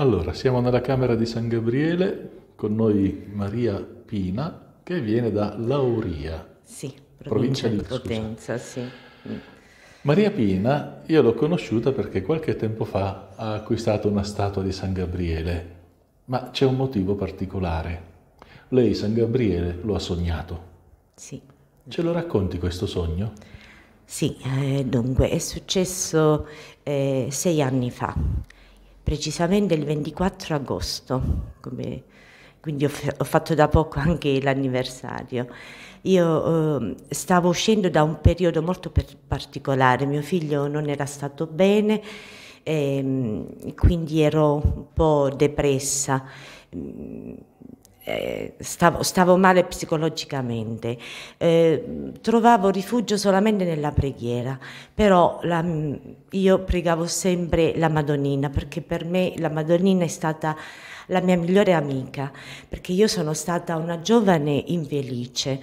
Allora, siamo nella Camera di San Gabriele, con noi Maria Pina, che viene da Lauria. Sì, provincia, provincia di Potenza, sì. Maria Pina, io l'ho conosciuta perché qualche tempo fa ha acquistato una statua di San Gabriele, ma c'è un motivo particolare. Lei San Gabriele lo ha sognato. Sì. Ce lo racconti questo sogno? Sì, eh, dunque è successo eh, sei anni fa precisamente il 24 agosto, come, quindi ho, ho, fatto da poco anche l'anniversario. Io eh, stavo uscendo da un periodo molto per particolare, mio figlio non era stato bene, ehm, quindi ero un po' depressa eh, stavo, stavo, male psicologicamente, eh, trovavo rifugio solamente nella preghiera, però la, io pregavo sempre la Madonnina perché per me la Madonnina è stata la mia migliore amica, perché io sono stata una giovane infelice.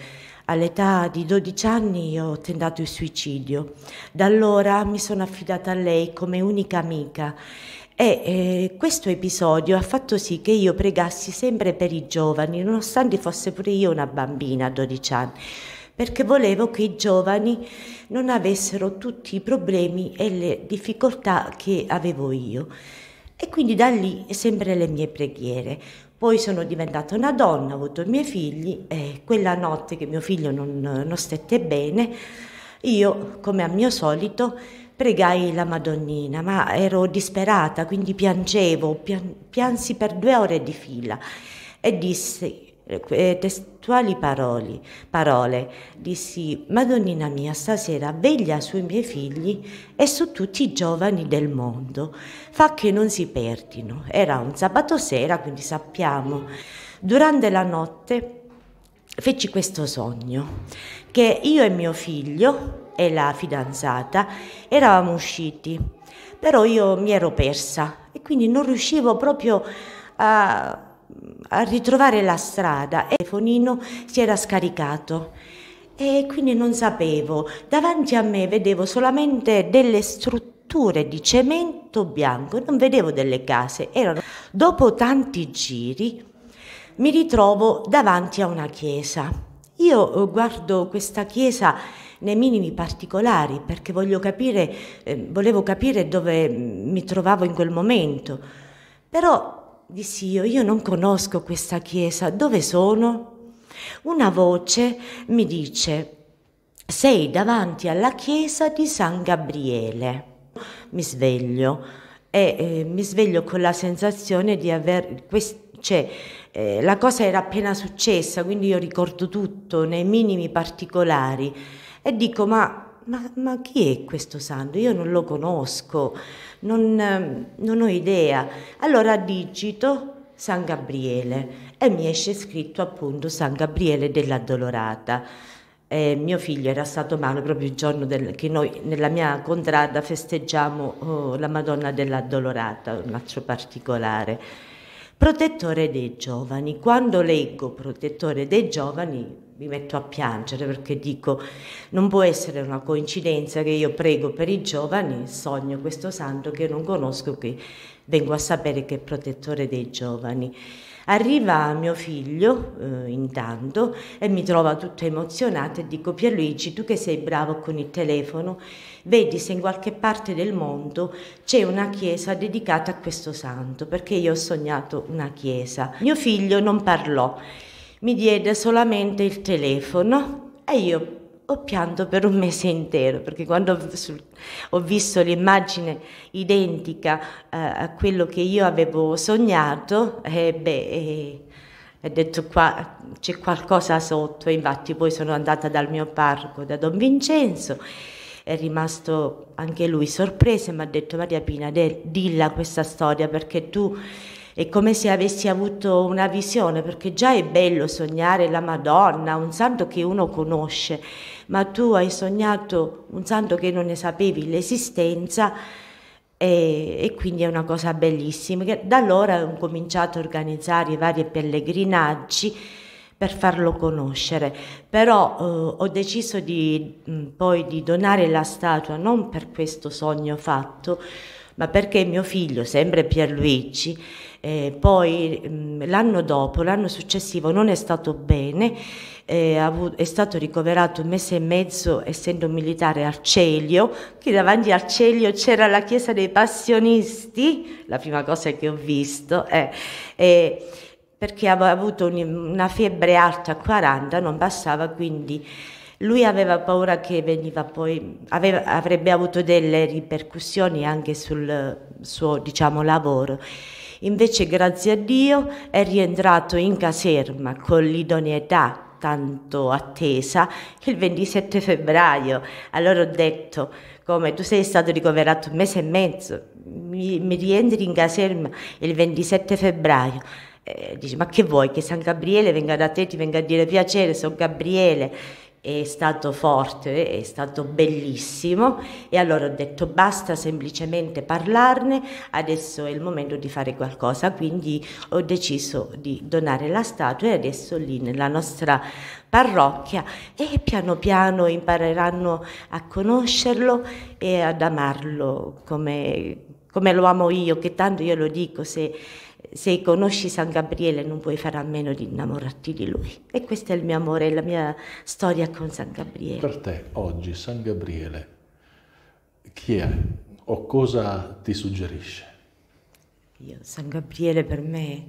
All'età di 12 anni ho tentato il suicidio. Da allora mi sono affidata a lei come unica amica e eh, questo episodio ha fatto sì che io pregassi sempre per i giovani, nonostante fosse pure io una bambina a 12 anni, perché volevo che i giovani non avessero tutti i problemi e le difficoltà che avevo io. E quindi da lì sempre le mie preghiere. Poi sono diventata una donna, ho avuto i miei figli e quella notte che mio figlio non, non stette bene, io, come al mio solito, pregai la Madonnina, ma ero disperata, quindi piangevo, pian, piansi per due ore di fila e dissi eh, testuali parole, parole, dissi Madonnina mia stasera veglia sui miei figli e su tutti i giovani del mondo, fa che non si perdino. Era un sabato sera, quindi sappiamo. Durante la notte feci questo sogno che io e mio figlio e la fidanzata eravamo usciti, però io mi ero persa e quindi non riuscivo proprio a, a ritrovare la strada e il telefonino si era scaricato e quindi non sapevo. Davanti a me vedevo solamente delle strutture di cemento bianco, non vedevo delle case. Erano dopo tanti giri mi ritrovo davanti a una chiesa. Io eh, guardo questa chiesa nei minimi particolari perché voglio capire, eh, volevo capire dove mm, mi trovavo in quel momento. Però dissi io, io non conosco questa chiesa, dove sono? Una voce mi dice, sei davanti alla chiesa di San Gabriele. Mi sveglio e eh, mi sveglio con la sensazione di aver... Quest- cioè, eh, la cosa era appena successa, quindi io ricordo tutto nei minimi particolari e dico ma ma, ma, chi è questo santo? Io non lo conosco, non, non, ho idea. Allora digito San Gabriele e mi esce scritto appunto San Gabriele dell'Addolorata. Eh, mio figlio era stato male proprio il giorno del, che noi nella mia contrada festeggiamo oh, la Madonna dell'Addolorata, un altro particolare. Protettore dei giovani, quando leggo protettore dei giovani mi metto a piangere perché dico non può essere una coincidenza che io prego per i giovani sogno questo santo che non conosco che vengo a sapere che è protettore dei giovani. Arriva mio figlio eh, intanto e mi trova tutta emozionata e dico Pierluigi tu che sei bravo con il telefono vedi se in qualche parte del mondo c'è una chiesa dedicata a questo santo perché io ho sognato una chiesa. Mio figlio non parlò mi diede solamente il telefono e io ho pianto per un mese intero perché quando ho visto l'immagine identica eh, a quello che io avevo sognato, eh, beh, eh, ho detto qua c'è qualcosa sotto, infatti poi sono andata dal mio parco, da Don Vincenzo, è rimasto anche lui sorpreso e mi ha detto Maria Pina, de, dilla questa storia perché tu è come se avessi avuto una visione, perché già è bello sognare la Madonna, un santo che uno conosce, ma tu hai sognato un santo che non ne sapevi l'esistenza e, e quindi è una cosa bellissima. Da allora ho cominciato a organizzare i vari pellegrinaggi per farlo conoscere, però eh, ho deciso di, mh, poi di donare la statua non per questo sogno fatto, ma perché mio figlio, sempre Pierluigi, eh, poi mh, mm, l'anno dopo, l'anno successivo non è stato bene, eh, è stato ricoverato un mese e mezzo essendo militare al Celio, che davanti al Celio c'era la chiesa dei passionisti, la prima cosa che ho visto, eh, perché aveva avuto un, una febbre alta a 40, non passava quindi lui aveva paura che veniva poi, aveva, avrebbe avuto delle ripercussioni anche sul eh, suo diciamo, lavoro. Invece, grazie a Dio, è rientrato in caserma con l'idoneità tanto attesa il 27 febbraio. Allora ho detto, come tu sei stato ricoverato un mese e mezzo, mi, mi rientri in caserma il 27 febbraio. Eh, dice, ma che vuoi che San Gabriele venga da te, ti venga a dire piacere, sono Gabriele è stato forte, è stato bellissimo e allora ho detto basta semplicemente parlarne, adesso è il momento di fare qualcosa, quindi ho deciso di donare la statua e adesso lì nella nostra parrocchia e piano piano impareranno a conoscerlo e ad amarlo come, come lo amo io, che tanto io lo dico se se conosci San Gabriele non puoi fare a meno di innamorarti di lui. E questo è il mio amore, la mia storia con San Gabriele. Per te oggi San Gabriele chi è o cosa ti suggerisce? Io, San Gabriele per me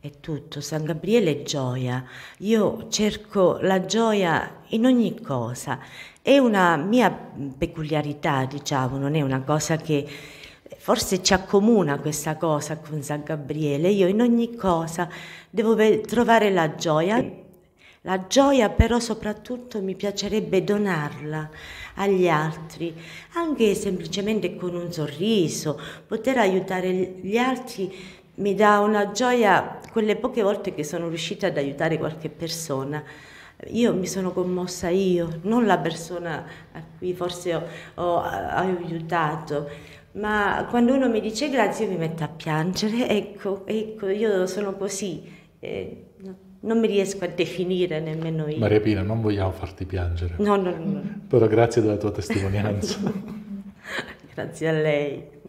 è tutto, San Gabriele è gioia, io cerco la gioia in ogni cosa, è una mia peculiarità diciamo, non è una cosa che forse ci accomuna questa cosa con San Gabriele, io in ogni cosa devo trovare la gioia. La gioia però soprattutto mi piacerebbe donarla agli altri, anche semplicemente con un sorriso, poter aiutare gli altri mi dà una gioia, quelle poche volte che sono riuscita ad aiutare qualche persona, io mi sono commossa io, non la persona a cui forse ho, ho aiutato ma quando uno mi dice grazie mi metto a piangere, ecco, ecco, io sono così, eh, non mi riesco a definire nemmeno io. Maria Pina, non vogliamo farti piangere. No, no, no. Però grazie della tua testimonianza. grazie a lei.